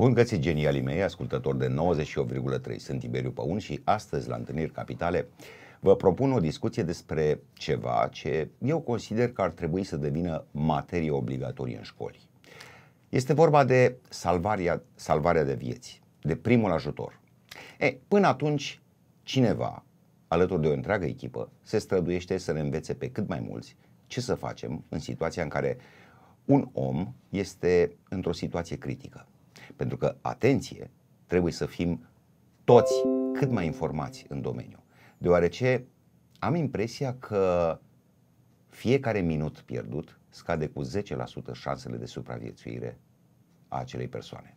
Bun găsit genialii mei, ascultători de 98,3. Sunt Tiberiu Păun și astăzi la Întâlniri Capitale vă propun o discuție despre ceva ce eu consider că ar trebui să devină materie obligatorie în școli. Este vorba de salvarea, salvarea de vieți, de primul ajutor. E, până atunci, cineva, alături de o întreagă echipă, se străduiește să ne învețe pe cât mai mulți ce să facem în situația în care un om este într-o situație critică. Pentru că, atenție, trebuie să fim toți cât mai informați în domeniu. Deoarece am impresia că fiecare minut pierdut scade cu 10% șansele de supraviețuire a acelei persoane.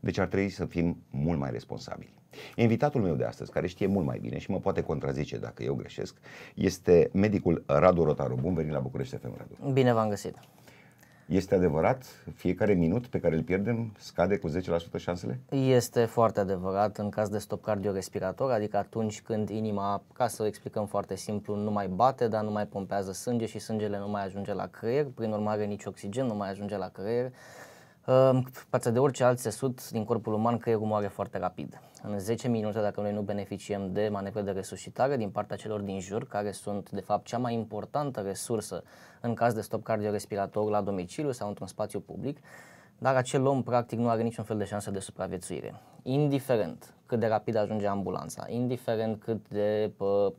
Deci ar trebui să fim mult mai responsabili. Invitatul meu de astăzi, care știe mult mai bine și mă poate contrazice dacă eu greșesc, este medicul Radu Rotaru. Bun venit la București FM, Radu. Bine v-am găsit. Este adevărat? Fiecare minut pe care îl pierdem scade cu 10% șansele? Este foarte adevărat în caz de stop cardiorespirator, adică atunci când inima, ca să o explicăm foarte simplu, nu mai bate, dar nu mai pompează sânge și sângele nu mai ajunge la creier, prin urmare nici oxigen nu mai ajunge la creier. Față de orice alt sesut din corpul uman, creierul moare foarte rapid în 10 minute dacă noi nu beneficiem de manevre de resuscitare din partea celor din jur, care sunt de fapt cea mai importantă resursă în caz de stop cardiorespirator la domiciliu sau într-un spațiu public, dar acel om practic nu are niciun fel de șansă de supraviețuire. Indiferent cât de rapid ajunge ambulanța, indiferent cât de, pă,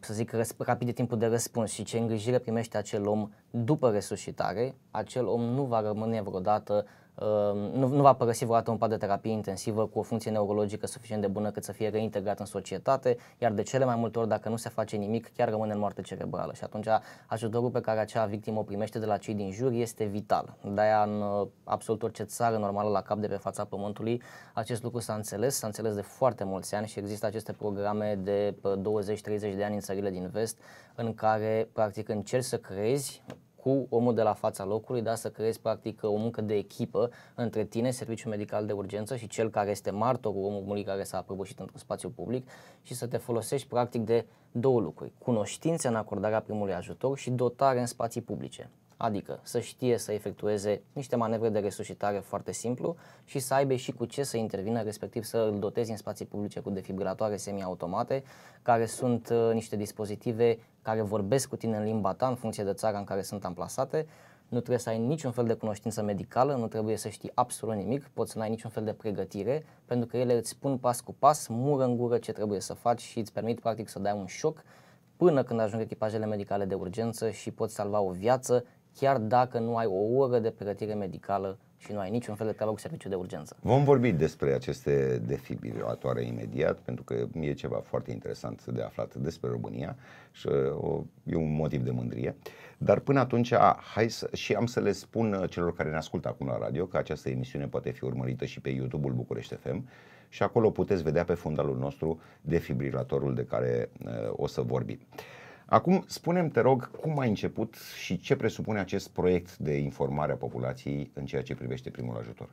să zic, rapid de timpul de răspuns și ce îngrijire primește acel om după resuscitare, acel om nu va rămâne vreodată Ehm, nu, nu va părăsi vreodată un pat de terapie intensivă cu o funcție neurologică suficient de bună cât să fie reintegrat în societate, iar de cele mai multe ori, dacă nu se face nimic, chiar rămâne în moarte cerebrală. Și atunci ajutorul pe care acea victimă o primește de la cei din jur este vital. De-aia în absolut orice țară normală la cap de pe fața pământului, acest lucru s-a înțeles, s-a înțeles de foarte mulți ani și există aceste programe de 20-30 de ani în țările din vest în care practic încerci să crezi cu omul de la fața locului, da, să creezi practic o muncă de echipă între tine, serviciul medical de urgență și cel care este martorul omului care s-a prăbușit într-un spațiu public și să te folosești practic de două lucruri, cunoștințe în acordarea primului ajutor și dotare în spații publice. Adică să știe să efectueze niște manevre de resuscitare foarte simplu și să aibă și cu ce să intervină, respectiv să îl dotezi în spații publice cu defibrilatoare semiautomate, care sunt uh, niște dispozitive care vorbesc cu tine în limba ta în funcție de țara în care sunt amplasate, nu trebuie să ai niciun fel de cunoștință medicală, nu trebuie să știi absolut nimic, poți să n-ai niciun fel de pregătire, pentru că ele îți spun pas cu pas, mură în gură ce trebuie să faci și îți permit practic să dai un șoc până când ajung echipajele medicale de urgență și poți salva o viață chiar dacă nu ai o oră de pregătire medicală și nu ai niciun fel de treabă cu serviciu de urgență. Vom vorbi despre aceste defibrilatoare imediat, pentru că e ceva foarte interesant de aflat despre România și uh, o, e un motiv de mândrie. Dar până atunci, hai să, și am să le spun uh, celor care ne ascultă acum la radio că această emisiune poate fi urmărită și pe YouTube-ul București FM și acolo puteți vedea pe fundalul nostru defibrilatorul de care uh, o să vorbim. Uh, Acum, spunem, te rog, cum ai început și ce presupune acest proiect de informare a populației în ceea ce privește primul ajutor?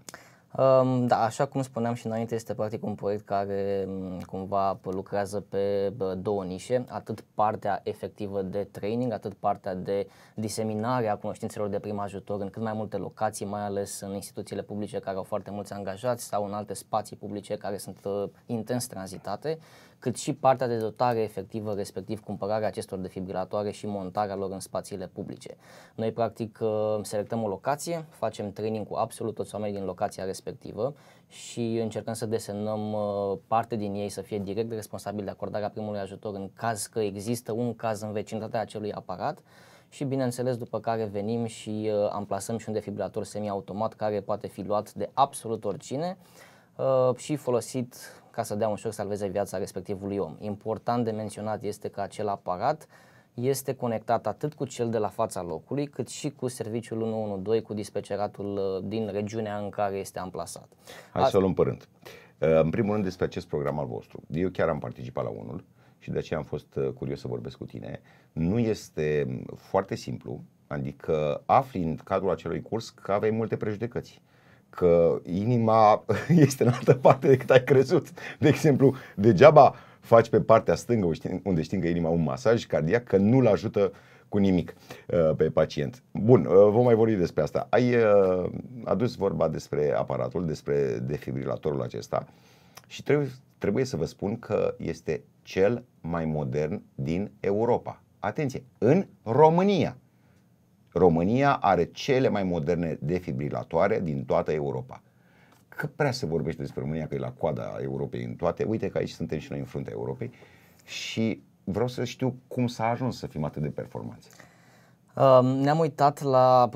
Um, da, așa cum spuneam și înainte, este practic un proiect care cumva lucrează pe două nișe, atât partea efectivă de training, atât partea de diseminare a cunoștințelor de prim ajutor în cât mai multe locații, mai ales în instituțiile publice care au foarte mulți angajați sau în alte spații publice care sunt ă, intens tranzitate, cât și partea de dotare efectivă, respectiv cumpărarea acestor defibrilatoare și montarea lor în spațiile publice. Noi, practic, uh, selectăm o locație, facem training cu absolut toți oamenii din locația respectivă și încercăm să desenăm uh, parte din ei să fie direct responsabil de acordarea primului ajutor în caz că există un caz în vecinătatea acelui aparat și bineînțeles după care venim și uh, amplasăm și un defibrilator semi-automat, care poate fi luat de absolut oricine uh, și folosit ca să dea un șoc, salveze viața respectivului om. Important de menționat este că acel aparat este conectat atât cu cel de la fața locului, cât și cu serviciul 112, cu dispeceratul uh, din regiunea în care este amplasat. Hai Asta... să o luăm părând. Uh, în primul rând despre acest program al vostru. Eu chiar am participat la unul și de aceea am fost uh, curios să vorbesc cu tine. Nu este mm, foarte simplu, adică afli în cadrul acelui curs că aveai multe prejudecăți că inima este în altă parte decât ai crezut. De exemplu, degeaba faci pe partea stângă, unde știi că inima un masaj cardiac, că nu-l ajută cu nimic uh, pe pacient. Bun, uh, vom mai vorbi despre asta. Ai uh, adus vorba despre aparatul, despre defibrilatorul acesta și trebuie, trebuie să vă spun că este cel mai modern din Europa. Atenție, în România. România are cele mai moderne defibrilatoare din toată Europa. Că prea se vorbește despre România că e la coada Europei în toate. Uite că aici suntem și noi în fruntea Europei și vreau să știu cum s-a ajuns să fim atât de performanți. Ne-am uitat la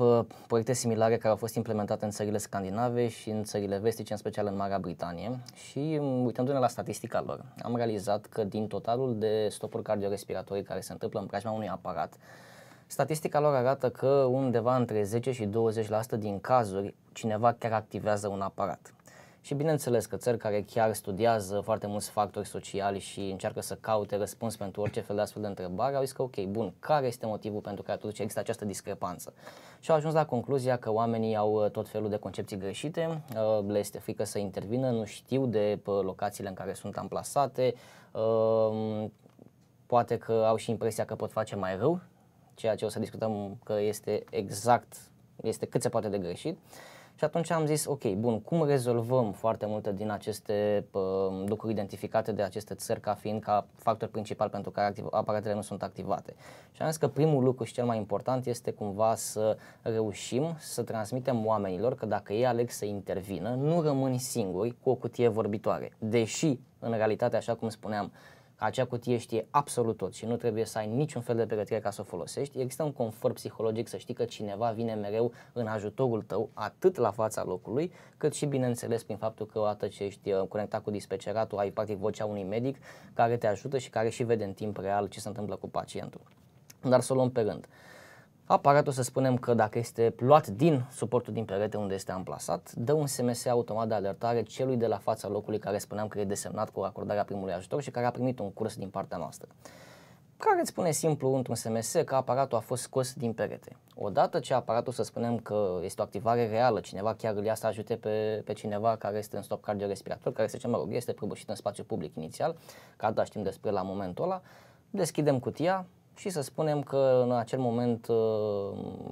proiecte similare care au fost implementate în țările scandinave și în țările vestice, în special în Marea Britanie și uitându-ne la statistica lor, am realizat că din totalul de stopuri cardiorespiratorii care se întâmplă în preajma unui aparat, Statistica lor arată că undeva între 10 și 20% din cazuri cineva chiar activează un aparat. Și bineînțeles că țări care chiar studiază foarte mulți factori sociali și încearcă să caute răspuns pentru orice fel de astfel de întrebare, au zis că, ok, bun, care este motivul pentru care atunci există această discrepanță? Și au ajuns la concluzia că oamenii au uh, tot felul de concepții greșite, uh, le este frică să intervină, nu știu de uh, locațiile în care sunt amplasate, poate că au și impresia că pot face mai rău ceea ce o să discutăm că este exact, este cât se poate de greșit. Și atunci am zis, ok, bun, cum rezolvăm foarte multe din aceste uh, lucruri identificate de aceste țări ca fiind ca factor principal pentru care activ- aparatele nu sunt activate? Și am zis că primul lucru și cel mai important este cumva să reușim să transmitem oamenilor că dacă ei aleg să intervină, nu rămâni singuri cu o cutie vorbitoare. Deși, în realitate, așa cum spuneam, acea cutie știe absolut tot și nu trebuie să ai niciun fel de pregătire ca să o folosești. Există un confort psihologic să știi că cineva vine mereu în ajutorul tău, atât la fața locului, cât și, bineînțeles, prin faptul că odată ce ești uh, conectat cu dispeceratul, ai practic vocea unui medic care te ajută și care și vede în timp real ce se întâmplă cu pacientul. Dar să o luăm pe rând. Aparatul să spunem că dacă este luat din suportul din perete unde este amplasat, dă un SMS automat de alertare celui de la fața locului care spuneam că e desemnat cu acordarea primului ajutor și care a primit un curs din partea noastră care îți spune simplu într-un SMS că aparatul a fost scos din perete. Odată ce aparatul, să spunem că este o activare reală, cineva chiar îl ia să ajute pe, pe cineva care este în stop cardiorespirator, care, să zicem, mă rog, este prăbușit în spațiu public inițial, că da, știm despre la momentul ăla, deschidem cutia, și să spunem că în acel moment uh,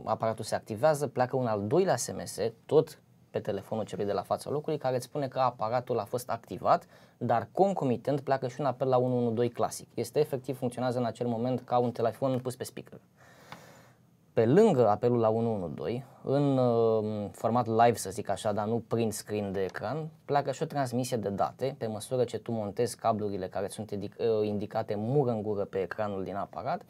aparatul se activează, pleacă un al doilea SMS, tot pe telefonul celui de la fața locului, care îți spune că aparatul a fost activat, dar concomitent pleacă și un apel la 112 clasic. Este efectiv, funcționează în acel moment ca un telefon pus pe speaker pe lângă apelul la 112, în uh, format live să zic așa, dar nu print screen de ecran, pleacă și o transmisie de date pe măsură ce tu montezi cablurile care sunt uh, indicate mură în gură pe ecranul din aparat.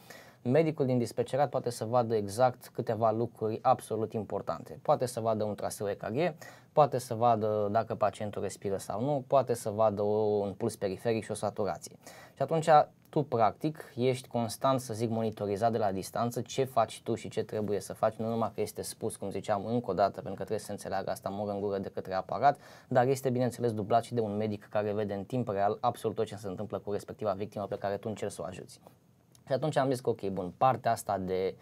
Medicul din dispecerat poate să vadă exact câteva lucruri absolut importante. Poate să vadă un traseu EKG, poate să vadă dacă pacientul respiră sau nu, poate să vadă un puls periferic și o saturație. Și atunci tu practic ești constant, să zic, monitorizat de la distanță ce faci tu și ce trebuie să faci, nu numai că este spus, cum ziceam, încă o dată, pentru că trebuie să înțeleagă asta mor în gură de către aparat, dar este, bineînțeles, dublat și de un medic care vede în timp real absolut tot ce se întâmplă cu respectiva victimă pe care tu încerci să o ajuți. Și atunci am zis că, ok, bun, partea asta de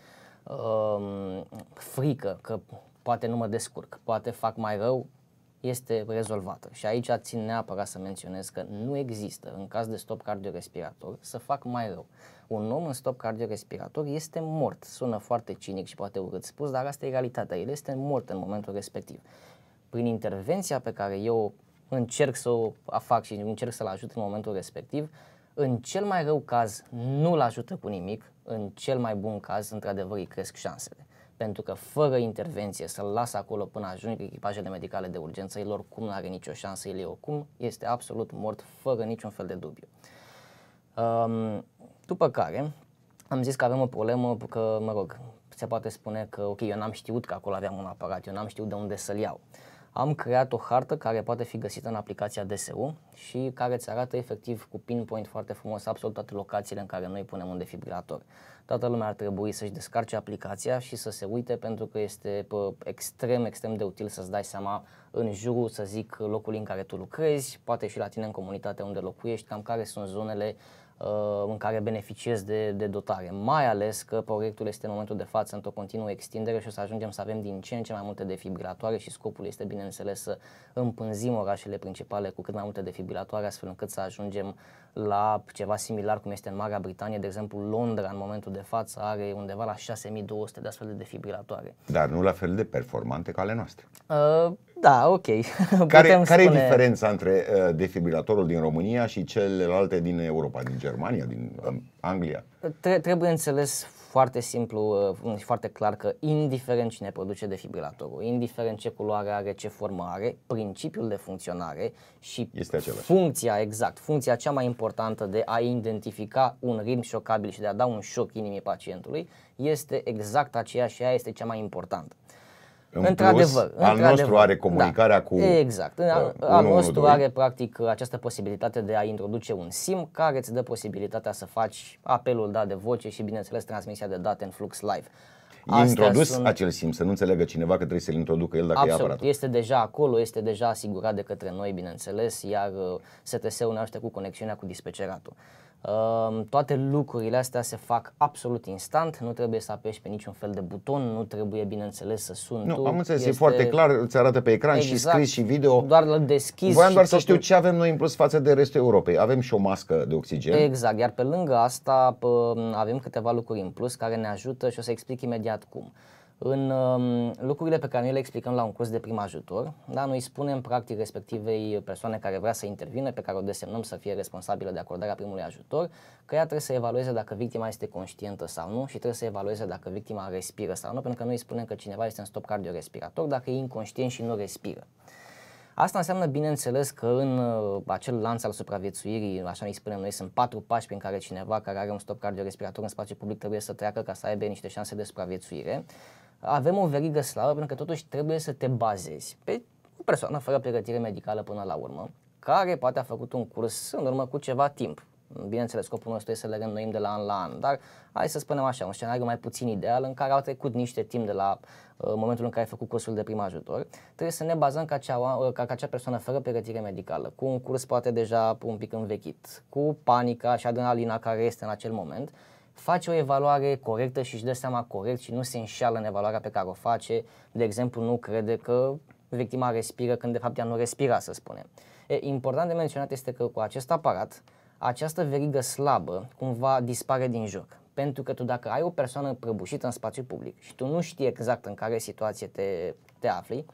um, frică că poate nu mă descurc, poate fac mai rău, este rezolvată. Și aici țin neapărat să menționez că nu există, în caz de stop cardiorespirator, să fac mai rău. Un om în stop cardiorespirator este mort. Sună foarte cinic și poate urât spus, dar asta e realitatea. El este mort în momentul respectiv. Prin intervenția pe care eu încerc să o fac și încerc să-l ajut în momentul respectiv, în cel mai rău caz nu-l ajută cu nimic, în cel mai bun caz, într-adevăr, îi cresc șansele pentru că fără intervenție să-l lasă acolo până ajung echipajele medicale de urgență, el oricum nu are nicio șansă, el e oricum este absolut mort fără niciun fel de dubiu. Um, după care am zis că avem o problemă că, mă rog, se poate spune că, ok, eu n-am știut că acolo aveam un aparat, eu n-am știut de unde să-l iau. Uh, am creat o hartă care poate fi găsită în aplicația DSU și care îți arată efectiv cu pinpoint foarte frumos absolut toate locațiile în care noi punem un defibrilator. Toată lumea ar trebui să-și descarce aplicația și să se uite pentru că este extrem, extrem de util să-ți dai seama în jurul, să zic, locului în care tu lucrezi, poate și la tine în comunitate unde locuiești, cam care sunt zonele Uh, în care beneficiez de, de dotare, mai ales că proiectul este în momentul de față într-o continuă extindere și o să ajungem să avem din ce în ce mai multe defibratoare și scopul este, bineînțeles, să împânzim orașele principale cu cât mai multe defibratoare, astfel încât să ajungem la ceva similar cum este în Marea Britanie, de exemplu Londra în momentul de față are undeva la 6200 de astfel de defibratoare. Dar nu la fel de performante ca ale noastre. Uh, da, ok. Care, care spune... e diferența între uh, defibrilatorul din România și celelalte din Europa, din Germania, din uh, Anglia? Tre- trebuie înțeles foarte simplu, uh, foarte clar că indiferent cine produce defibrilatorul, indiferent ce culoare are, ce formă are, principiul de funcționare și este același. funcția, exact, funcția cea mai importantă de a identifica un ritm șocabil și de a da un șoc inimii pacientului este exact aceea și ea este cea mai importantă în într-adevăr, plus, al într-adevăr, nostru are da. comunicarea da, cu Exact. Al, uh, al nostru are practic această posibilitate de a introduce un SIM care îți dă posibilitatea să faci apelul dat de voce și bineînțeles transmisia de date în flux live. Astea introdus sunt... acel SIM, să nu înțeleagă cineva că trebuie să-l introducă el dacă Absolut. e aparatul. este deja acolo, este deja asigurat de către noi, bineînțeles, iar uh, STS-ul ne cu conexiunea cu dispeceratul. Ehm, toate lucrurile astea se fac absolut instant, nu trebuie să apeși pe niciun fel de buton, nu trebuie, bineînțeles, să suni Nu, tu. am înțeles, este... e foarte clar, îți arată pe ecran exact. și scris și video. Doar l deschizi Voiam doar totul... să știu ce avem noi în plus față de restul Europei. Avem și o mască de oxigen. Exact, iar pe lângă asta avem câteva lucruri în plus care ne ajută și o să explic imediat cum în um, lucrurile pe care noi le explicăm la un curs de prim ajutor, da, noi spunem practic respectivei persoane care vrea să intervine, pe care o desemnăm să fie responsabilă de acordarea primului ajutor, că ea trebuie să evalueze dacă victima este conștientă sau nu și trebuie să evalueze dacă victima respiră sau nu, pentru că noi spunem că cineva este în stop cardiorespirator dacă e inconștient și nu respiră. Asta înseamnă, bineînțeles, că în uh, acel lanț al supraviețuirii, așa ne spunem noi, sunt patru pași prin care cineva care are un stop cardiorespirator în spațiu public trebuie să treacă ca să aibă niște șanse de supraviețuire avem o verigă slabă pentru că totuși trebuie să te bazezi pe o persoană fără pregătire medicală până la urmă, care poate a făcut un curs în urmă cu ceva timp. Bineînțeles, scopul nostru este să le reînnoim de la an la an, dar hai să spunem așa, un scenariu mai puțin ideal în care au trecut niște timp de la uh, momentul în care ai făcut cursul de prim ajutor, trebuie să ne bazăm ca acea, uh, ca acea persoană fără pregătire medicală, cu un curs poate deja un pic învechit, cu panica și adrenalina care este în acel moment, face o evaluare corectă și își dă seama corect și nu se înșeală în evaluarea pe care o face, de exemplu nu crede că victima respiră când de fapt ea nu respira, să spunem. E, important de menționat este că cu acest aparat, această verigă slabă cumva dispare din joc. Pentru că tu dacă ai o persoană prăbușită în spațiu public și tu nu știi exact în care situație te, te afli,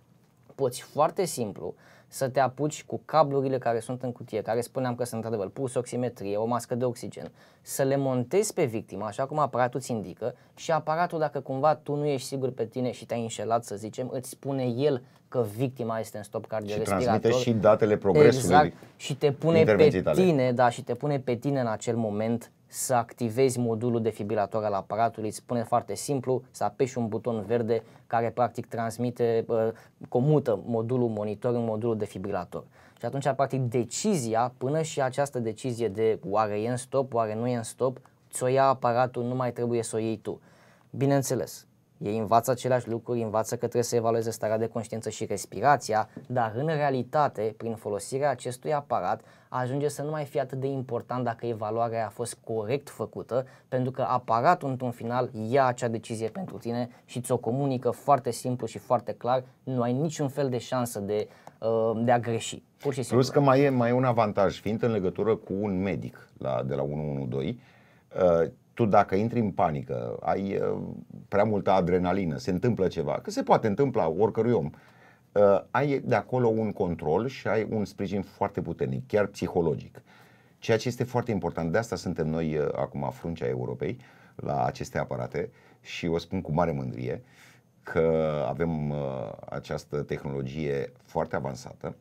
poți foarte simplu să te apuci cu cablurile care sunt în cutie, care spuneam că sunt într-adevăr pus oximetrie, o mască de oxigen, să le montezi pe victimă, așa cum aparatul îți indică și aparatul, dacă cumva tu nu ești sigur pe tine și te-ai înșelat, să zicem, îți spune el că victima este în stop cardiorespirator. Și transmite și datele progresului. Exact, și te pune pe tine, tale. da, și te pune pe tine în acel moment să activezi modulul defibrilator al aparatului. Îți spune foarte simplu să apeși un buton verde care practic transmite, comută modulul monitor în modulul defibrilator. Și atunci, practic, decizia, până și această decizie de oare e în stop, oare nu e în stop, ți-o ia aparatul, nu mai trebuie să o iei tu. Bineînțeles, ei învață aceleași lucruri, învață că trebuie să evalueze starea de conștiință și respirația, dar în realitate, prin folosirea acestui aparat, ajunge să nu mai fie atât de important dacă evaluarea a fost corect făcută, pentru că aparatul într-un final ia acea decizie pentru tine și ți-o comunică foarte simplu și foarte clar, nu ai niciun fel de șansă de, uh, de a greși. Pur și simplu. Plus că mai e, mai e un avantaj, fiind în legătură cu un medic la, de la 112, tu dacă intri în panică, ai uh, prea multă adrenalină, se întâmplă ceva, că se poate întâmpla oricărui om, uh, ai de acolo un control și ai un sprijin foarte puternic, chiar psihologic. Ceea ce este foarte important, de asta suntem noi uh, acum fruncea Europei la aceste aparate și o spun cu mare mândrie că avem această tehnologie foarte avansată.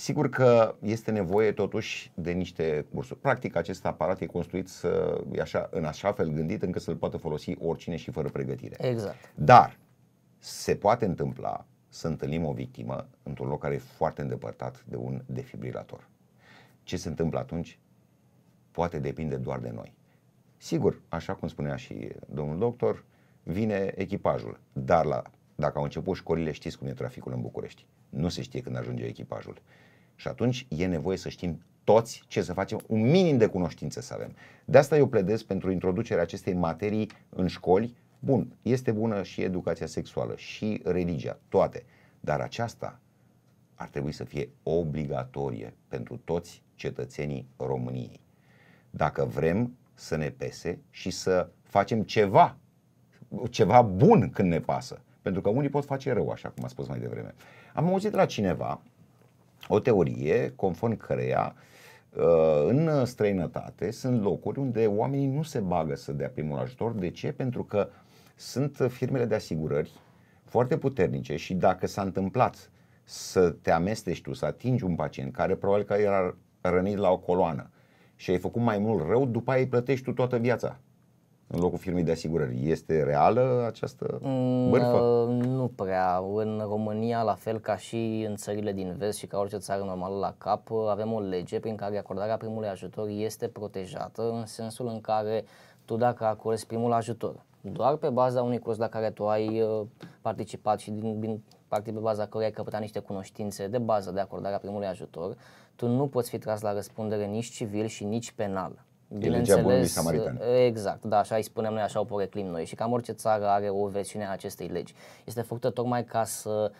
Sigur că este nevoie totuși de niște cursuri. Practic acest aparat e construit să, e așa, în așa fel gândit încât să-l poată folosi oricine și fără pregătire. Exact. Dar se poate întâmpla să întâlnim o victimă într-un loc care e foarte îndepărtat de un defibrilator. Ce se întâmplă atunci poate depinde doar de noi. Sigur, așa cum spunea și domnul doctor, vine echipajul, dar la dacă au început școlile, știți cum e traficul în București. Nu se știe când ajunge echipajul. Și atunci e nevoie să știm toți ce să facem, un minim de cunoștință să avem. De asta eu pledez pentru introducerea acestei materii în școli. Bun, este bună și educația sexuală și religia, toate. Dar aceasta ar trebui să fie obligatorie pentru toți cetățenii României. Dacă vrem să ne pese și să facem ceva, ceva bun când ne pasă. Pentru că unii pot face rău, așa cum a spus mai devreme. Am auzit de la cineva o teorie conform căreia uh, în străinătate sunt locuri unde oamenii nu se bagă să dea primul ajutor. De ce? Pentru că sunt firmele de asigurări foarte puternice și dacă s-a întâmplat să te amesteci tu, să atingi un pacient care probabil că era rănit la o coloană și ai făcut mai mult rău, după aia îi plătești tu toată viața în locul firmei de asigurări. Este reală această mm, bârfă? Uh, nu prea. În România, la fel ca și în țările din vest și ca orice țară normală la cap, avem o lege prin care acordarea primului ajutor este protejată în sensul în care tu dacă acorzi primul ajutor, doar pe baza unui curs la care tu ai uh, participat și din, din practic pe baza căruia ai căpătat niște cunoștințe de bază de acordarea primului ajutor, tu nu poți fi tras la răspundere nici civil și nici penal. Bineînțeles, bunului samaritan. Exact, da, așa îi spunem noi, așa o poreclim noi și cam orice țară are o versiune a acestei legi. Este făcută tocmai ca să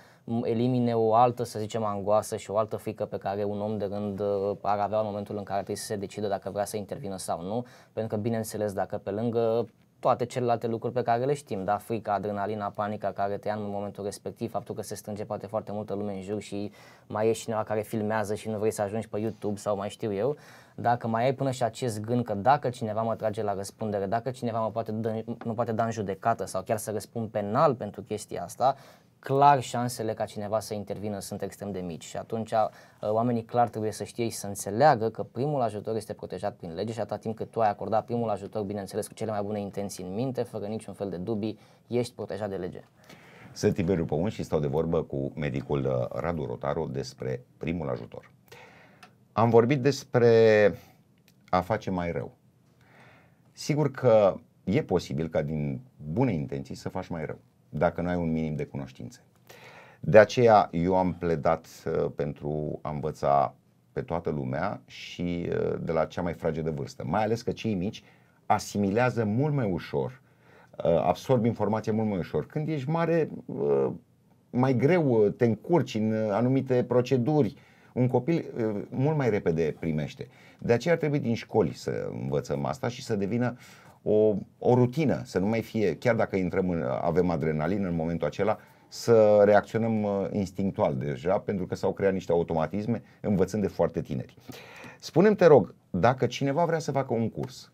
elimine o altă, să zicem, angoasă și o altă frică pe care un om de rând uh, ar avea în momentul în care trebuie să se decide dacă vrea să intervină sau nu, pentru că, bineînțeles, dacă pe lângă toate celelalte lucruri pe care le știm, da? Frica, adrenalina, panica care te ia în momentul respectiv, faptul că se strânge poate foarte multă lume în jur și mai e cineva care filmează și nu vrei să ajungi pe YouTube sau mai știu eu, dacă mai ai până și acest gând că dacă cineva mă trage la răspundere, dacă cineva mă poate dă, mă poate da în judecată sau chiar să răspund penal pentru chestia asta, clar șansele ca cineva să intervină sunt extrem de mici și atunci uh, oamenii clar trebuie să știe și să înțeleagă că primul ajutor este protejat prin lege și atâta timp cât tu ai acordat primul ajutor, bineînțeles, cu cele mai bune intenții în minte, fără niciun fel de dubii, ești protejat de lege. Sunt Tiberiu Păun și stau de vorbă cu medicul uh, Radu Rotaru despre primul ajutor. Am vorbit despre a face mai rău. Sigur că e posibil ca din bune intenții să faci mai rău dacă nu ai un minim de cunoștințe. De aceea eu am pledat uh, pentru a învăța pe toată lumea și uh, de la cea mai fragedă vârstă, mai ales că cei mici asimilează mult mai ușor, uh, absorb informația mult mai ușor. Când ești mare, mai greu te încurci în anumite proceduri, un copil mult mai repede primește. De aceea ar trebui din școli să învățăm asta și să devină o, o rutină, să nu mai fie, chiar dacă intrăm în, avem adrenalină în momentul acela, să reacționăm uh, instinctual deja, pentru că s-au creat niște automatisme învățând de foarte tineri. Spunem te rog, dacă cineva vrea să facă un curs,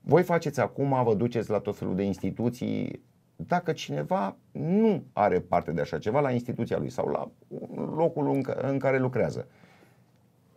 voi faceți acum, vă duceți la tot felul de instituții, dacă cineva nu are parte de așa ceva la instituția lui sau la locul în care lucrează,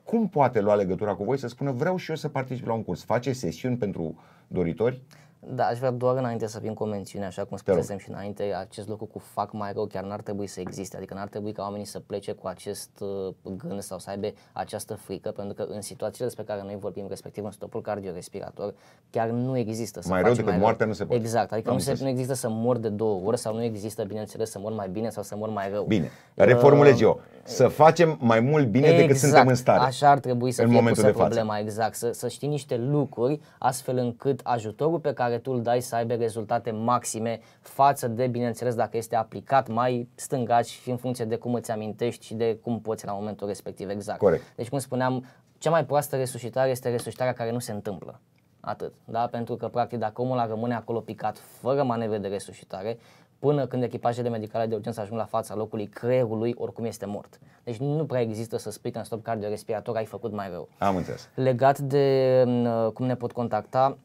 cum poate lua legătura cu voi să spună vreau și eu să particip la un curs? Face sesiuni pentru doritori? Da, aș vrea doar înainte să fim mențiune, așa cum spuneam și înainte, acest lucru cu fac mai rău chiar n-ar trebui să existe, adică n-ar trebui ca oamenii să plece cu acest uh, gând sau să aibă această frică, pentru că în situațiile despre care noi vorbim, respectiv în stopul cardiorespirator, chiar nu există. Să mai rău decât mai moartea rău. nu se poate. Exact, adică nu, se, nu există să mor de două ori sau nu există, bineînțeles, să mor mai bine sau să mor mai rău. Bine, reformulez eu. Să uh, facem mai mult bine exact, decât suntem în stare. Așa ar trebui să în fie momentul pusă de față. problema, exact, să, să știi niște lucruri astfel încât ajutorul pe care care tu îl dai să aibă rezultate maxime față de, bineînțeles, dacă este aplicat mai stângaci și în funcție de cum îți amintești și de cum poți la momentul respectiv exact. Corect. Deci, cum spuneam, cea mai proastă resuscitare este resuscitarea care nu se întâmplă. Atât. Da? Pentru că, practic, dacă omul rămâne acolo picat fără manevre de resuscitare, până când echipajele medicale de urgență ajung la fața locului, creierului oricum este mort. Deci nu prea există să spui că în stop cardiorespirator ai făcut mai rău. Am înțeles. Legat de mm, cum ne pot contacta,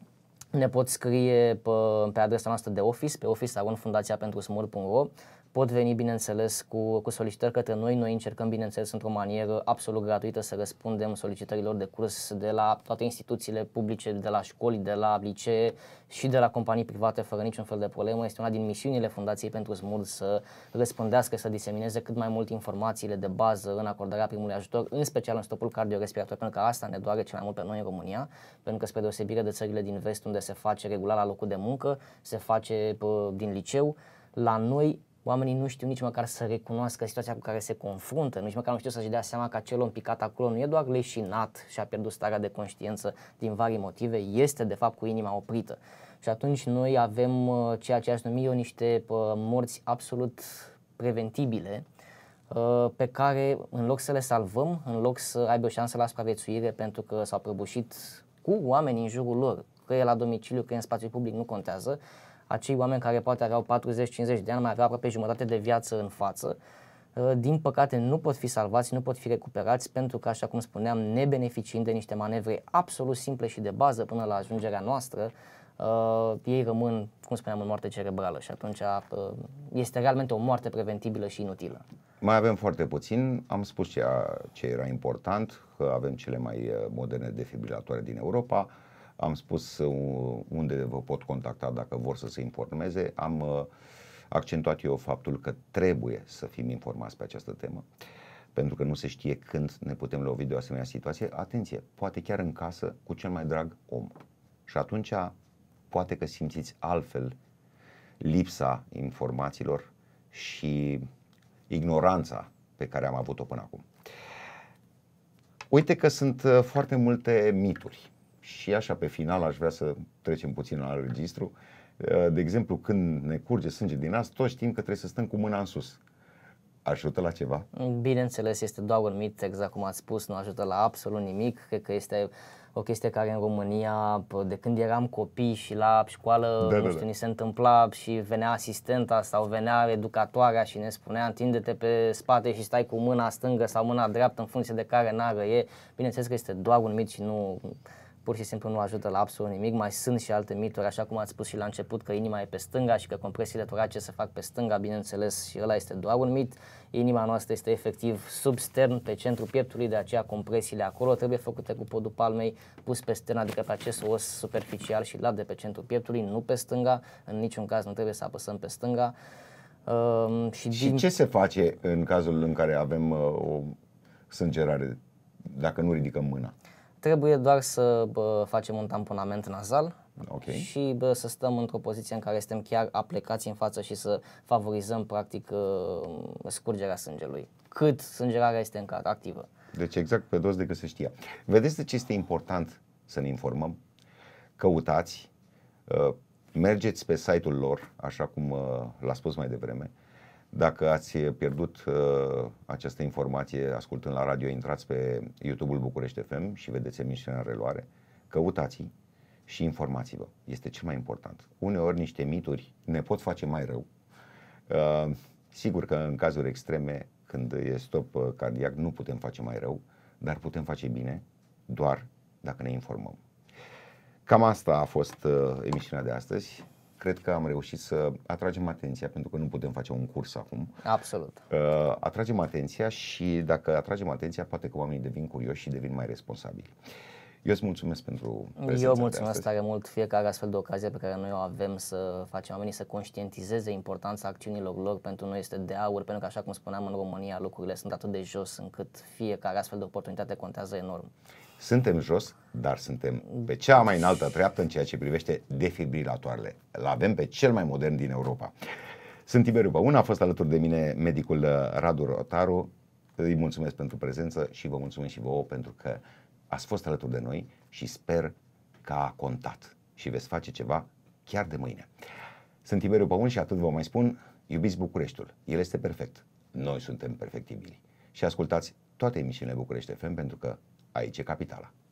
ne pot scrie pe, pe adresa noastră de office, pe office.aronfundațiapentrusmur.ro pot veni, bineînțeles, cu, cu solicitări către noi. Noi încercăm, bineînțeles, într-o manieră absolut gratuită să răspundem solicitărilor de curs de la toate instituțiile publice, de la școli, de la licee și de la companii private, fără niciun fel de problemă. Este una din misiunile Fundației pentru SMUR să răspundească, să disemineze cât mai mult informațiile de bază în acordarea primului ajutor, în special în stopul cardiorespirator, pentru că asta ne doare cel mai mult pe noi în România, pentru că, spre deosebire de țările din vest, unde se face regulat la locul de muncă, se face din liceu, la noi Oamenii nu știu nici măcar să recunoască situația cu care se confruntă, nici măcar nu știu să-și dea seama că acel om picat acolo nu e doar leșinat și a pierdut starea de conștiință din vari motive, este de fapt cu inima oprită. Și atunci noi avem uh, ceea ce aș numi eu niște uh, morți absolut preventibile, uh, pe care în loc să le salvăm, în loc să aibă o șansă la supraviețuire pentru că s-au prăbușit cu oamenii în jurul lor, că e la domiciliu, că e în spațiu public, nu contează. Acei oameni care poate aveau 40-50 de ani, mai aveau aproape jumătate de viață în față, uh, din păcate nu pot fi salvați, nu pot fi recuperați pentru că, așa cum spuneam, ne beneficiem de niște manevre absolut simple și de bază până la ajungerea noastră, uh, ei rămân, cum spuneam, în moarte cerebrală și atunci uh, este realmente o moarte preventibilă și inutilă. Mai avem foarte puțin, am spus ceea ce era important, că avem cele mai uh, moderne defibrilatoare din Europa, uh, am spus uh, unde vă pot contacta dacă vor să se informeze, am uh, accentuat eu faptul că trebuie să fim informați pe această temă, pentru că nu se știe când ne putem lovi de o asemenea situație. Atenție, poate chiar în casă cu cel mai drag om. Și atunci poate că simțiți altfel lipsa informațiilor și ignoranța pe care am avut-o până acum. Uite că sunt uh, foarte multe mituri și așa pe final aș vrea să trecem puțin la registru. Uh, de exemplu, când ne curge sânge din nas, toți știm că trebuie să stăm cu mâna în sus. Ajută la ceva? Bineînțeles, este doar un mit, exact cum ați spus, nu ajută la absolut nimic. Cred că este o chestie care în România, de când eram copii și la școală, da, nu da, știu, da, da. ni se întâmpla și venea asistenta sau venea educatoarea și ne spunea întinde-te pe spate și stai cu mâna stângă sau mâna dreaptă în funcție de care nară e. Bineînțeles că este doar un mit și nu pur și simplu nu ajută la absolut nimic. Mai sunt și alte mituri, așa cum ați spus și la început, că inima e pe stânga și că compresiile torace se fac pe stânga, bineînțeles, și ăla este doar un mit. Inima noastră este efectiv sub stern, pe centrul pieptului, de aceea compresiile acolo trebuie făcute cu podul palmei, pus pe stern, adică pe acest os superficial și lat de pe centrul pieptului, nu pe stânga, în niciun caz nu trebuie să apăsăm pe stânga. Uh, și și din... ce se face în cazul în care avem uh, o sângerare dacă nu ridicăm mâna? Trebuie doar să bă, facem un tamponament nazal okay. și bă, să stăm într-o poziție în care suntem chiar aplecați în față și să favorizăm practic ă, scurgerea sângelui, cât sângerarea este încă activă. Deci exact pe dos de că se știa. Vedeți de ce este important să ne informăm? Căutați, ă, mergeți pe site-ul lor, așa cum ă, l-a spus mai devreme, dacă ați pierdut uh, această informație ascultând la radio, intrați pe YouTube-ul București FM și vedeți emisiunea în reluare, căutați și informați-vă. Este cel mai important. Uneori niște mituri ne pot face mai rău. Uh, sigur că în cazuri extreme, când e stop uh, cardiac, nu putem face mai rău, dar putem face bine doar dacă ne informăm. Cam asta a fost uh, emisiunea de astăzi cred că am reușit să atragem atenția, pentru că nu putem face un curs acum. Absolut. Uh, atragem atenția și dacă atragem atenția, poate că oamenii devin curioși și devin mai responsabili. Eu îți mulțumesc pentru prezența Eu mulțumesc tare mult fiecare astfel de ocazie pe care noi o avem să facem oamenii să conștientizeze importanța acțiunilor lor. Pentru noi este de aur, pentru că așa cum spuneam în România lucrurile sunt atât de jos încât fiecare astfel de oportunitate contează enorm. Suntem jos, dar suntem pe cea mai înaltă treaptă în ceea ce privește defibrilatoarele. Îl avem pe cel mai modern din Europa. Sunt Tiberiu Băun, a fost alături de mine medicul uh, Radu Rotaru. Îi mulțumesc pentru prezență și vă mulțumesc și vouă pentru că ați fost alături de noi și sper că a contat și veți face ceva chiar de mâine. Sunt Tiberiu Păun și atât vă mai spun, iubiți Bucureștiul, el este perfect, noi suntem perfectibili. Și ascultați toate emisiunile București FM pentru că aici e capitala.